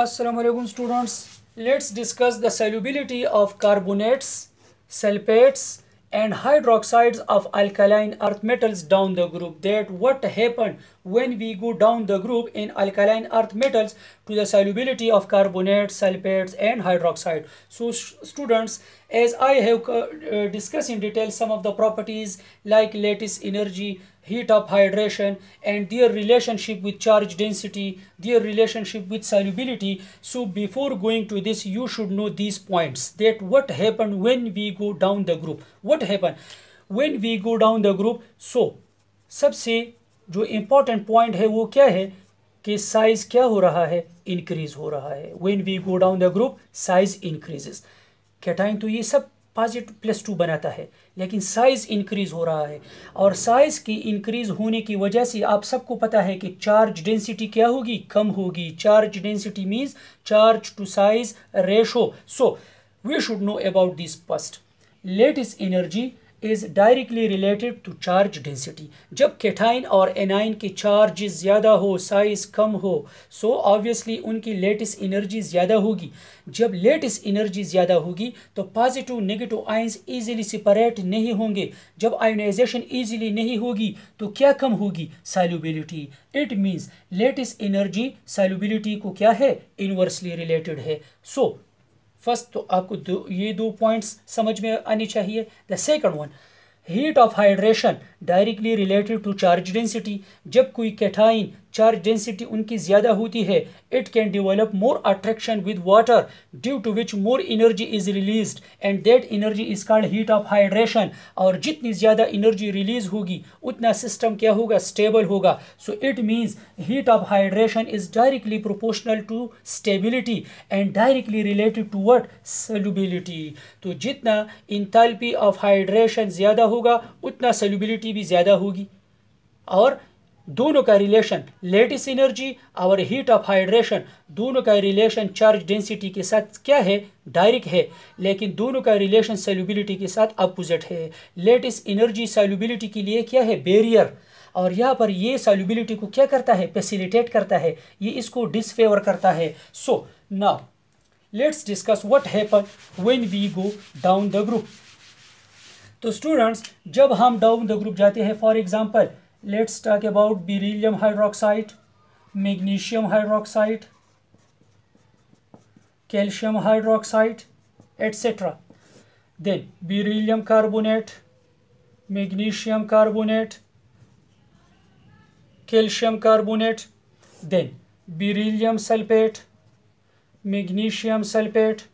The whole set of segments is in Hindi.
Assalamualaikum students. Let's discuss the solubility of carbonates, sulfates and hydroxides of alkaline earth metals down the group that what happened when we go down the group in alkaline earth metals to the solubility of carbonates, sulfates and hydroxide. So students as I have uh, discussed in detail some of the properties like lattice energy, heat of hydration and their relationship with charge density, their relationship with solubility. So before going to this, you should know these points that what happened when we go down the group. What happened when we go down the group? So सबसे जो इम्पोर्टेंट पॉइंट है वो क्या है कि साइज क्या हो रहा है इंक्रीज हो रहा है when we go down the group size increases cation तो ये सब पॉजिटिव प्लस टू बनाता है लेकिन साइज़ इंक्रीज़ हो रहा है और साइज़ की इंक्रीज़ होने की वजह से आप सबको पता है कि चार्ज डेंसिटी क्या होगी कम होगी charge density means charge to size ratio so we should know about this first lattice energy is directly related to charge density जब केटाइन और एनाइन के चार्ज ज़्यादा हो साइज़ कम हो सो so ऑब्वियसली उनकी लेटेस्ट एनर्जी ज़्यादा होगी जब लेटेस्ट एनर्जी ज़्यादा होगी तो positive negative ions easily separate नहीं होंगे जब आयोनाइजेशन ईजिली नहीं होगी तो क्या कम होगी solubility it means lattice energy solubility को क्या है इनवर्सली रिलेटेड है सो so, फर्स्ट तो आपको दो ये दो पॉइंट्स समझ में आने चाहिए the second one heat of hydration directly related to charge density जब कोई कैटाइन चार्ज डेंसिटी उनकी ज़्यादा होती है it can develop more attraction with water due to which more energy is release and that energy is called heat of hydration और जितनी ज़्यादा एनर्जी रिलीज होगी उतना सिस्टम क्या होगा स्टेबल होगा so it means heat of hydration is directly proportional to stability and directly related to what solubility तो जितना इंथैल्पी ऑफ हाइड्रेशन ज़्यादा होगा उतना सेलुबिलिटी भी ज़्यादा होगी और दोनों का रिलेशन लेटिस एनर्जी और हीट ऑफ हाइड्रेशन दोनों का रिलेशन चार्ज डेंसिटी के साथ क्या है डायरेक्ट है लेकिन दोनों का रिलेशन सेल्यूबिलिटी के साथ अपोजिट है लेटिस एनर्जी सेल्यूबिलिटी के लिए क्या है बेरियर और यहाँ पर ये सेल्यूबिलिटी को क्या करता है फैसिलिटेट करता है ये इसको डिसफेवर करता है so now let's discuss what happen when we go down the group तो स्टूडेंट्स जब हम डाउन द ग्रुप जाते हैं for example let's talk about beryllium hydroxide magnesium hydroxide calcium hydroxide etc then beryllium carbonate magnesium carbonate calcium carbonate then beryllium sulfate magnesium sulfate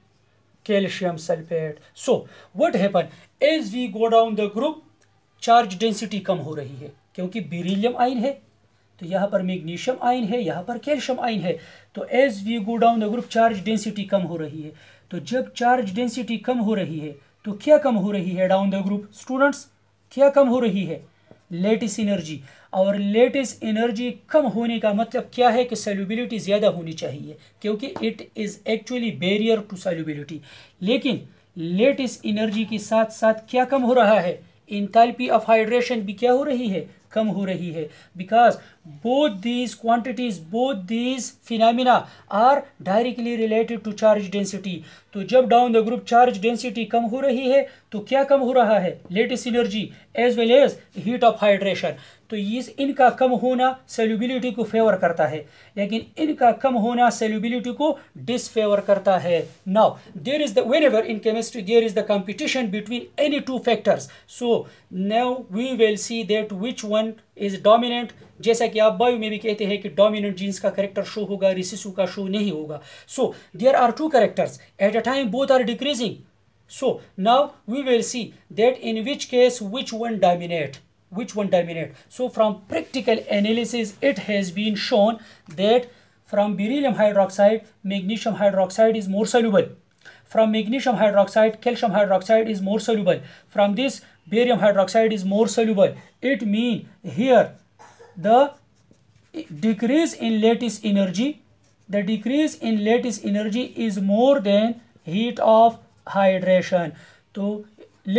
calcium sulfate so what happen as we go down the group charge density कम हो रही है क्योंकि बेरीलियम आयन है तो यहाँ पर मैग्नीशियम आयन है यहाँ पर कैल्शियम आयन है तो as we go down the group charge density कम हो रही है तो जब चार्ज डेंसिटी कम हो रही है तो क्या कम हो रही है डाउन द ग्रुप स्टूडेंट्स क्या कम हो रही है लेटेस्ट एनर्जी और लेटेस्ट एनर्जी कम होने का मतलब क्या है कि सेल्यूबिलिटी ज़्यादा होनी चाहिए क्योंकि it is actually barrier to solubility लेकिन लेटेस्ट एनर्जी के साथ साथ क्या कम हो रहा है इंथैल्पी ऑफ हाइड्रेशन भी क्या हो रही है कम हो रही है because both these quantities both these phenomena are directly related to charge density तो जब down the group charge density कम हो रही है तो क्या कम हो रहा है lattice energy as well as heat of hydration तो ये इनका कम होना सेल्यूबिलिटी को फेवर करता है लेकिन इनका कम होना सेल्यूबिलिटी को डिसफेवर करता है now there is the whenever in chemistry there is the competition between any two factors so now we will see that which one is dominant जैसा कि आप बायो में भी कहते हैं कि डोमिनेंट जीन्स का करेक्टर शो होगा रिसिसु का शो नहीं होगा so there are two characters at a time both are decreasing so now we will see that in which case which one dominate which one terminate. So from practical analysis, it has been shown that from beryllium hydroxide, magnesium hydroxide is more soluble. From magnesium hydroxide, calcium hydroxide is more soluble. From this, barium hydroxide is more soluble. It mean here the decrease in lattice energy, the decrease in lattice energy is more than heat of hydration. तो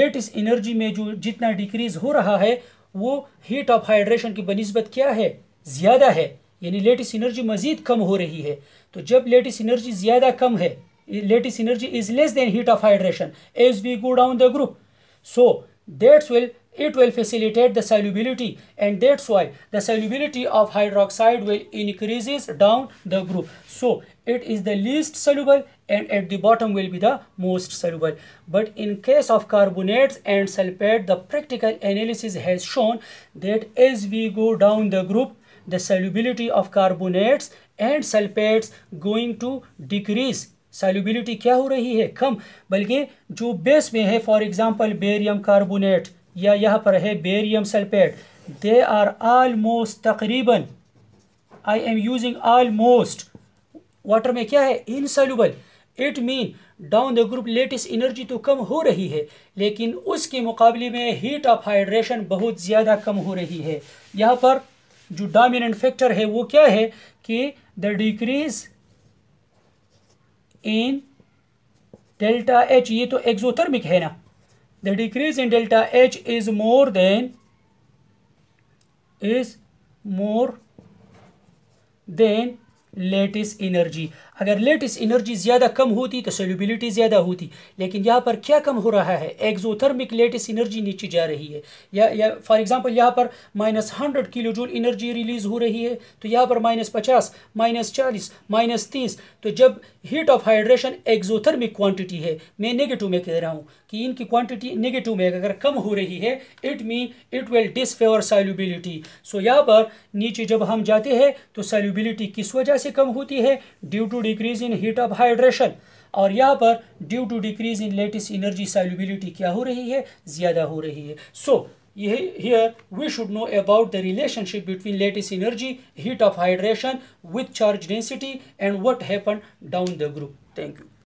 lattice energy mein jo jitna decrease ho raha hai वो हीट ऑफ हाइड्रेशन की बनस्बत क्या है ज़्यादा है यानी लेटिस एनर्जी मज़ीद कम हो रही है तो जब लेटिस इनर्जी ज़्यादा कम है lattice energy is less than heat of hydration as we go down the group so that's will it will facilitate the solubility and that's why the solubility of hydroxide will increases down the group so it is the least soluble and at the bottom will be the most soluble. But in case of carbonates and sulfate, the practical analysis has shown that as we go down the group, the solubility of carbonates and sulfates going to decrease solubility kya ho rahi hai kam balki jo base mein hai for example barium carbonate ya yahan par hai barium sulfate they are almost taqriban i am using almost water में क्या है insoluble it mean down the group lattice energy तो कम हो रही है लेकिन उसके मुकाबले में हीट ऑफ हाइड्रेशन बहुत ज़्यादा कम हो रही है यहाँ पर जो डोमिनेंट फैक्टर है वो क्या है कि the decrease in delta H ये तो एक्जोथर्मिक है ना the decrease in delta H is more than is more than lattice energy अगर लेटेस्ट एनर्जी ज़्यादा कम होती तो सोल्यूबिलिटी ज़्यादा होती लेकिन यहाँ पर क्या कम हो रहा है एक्जोथर्मिक लेटेस्ट एनर्जी नीचे जा रही है या या फॉर एग्जांपल यहाँ पर minus hundred kilo joule energy release हो रही है तो यहाँ पर माइनस पचास माइनस चालीस माइनस तीस तो जब heat of hydration exothermic quantity है मैं नेगेटिव में कह रहा हूँ कि इनकी क्वांटिटी नेगेटिव में अगर कम हो रही है it mean it will disfavour solubility so यहाँ पर नीचे जब हम जाते हैं तो सैल्यूबिलिटी किस वजह से कम होती है due to decrease in heat of hydration और यहाँ पर due to decrease in lattice energy solubility क्या हो रही है ज़्यादा हो रही है so so, here we should know about the relationship between lattice energy heat of hydration with charge density and what happen down the group thank you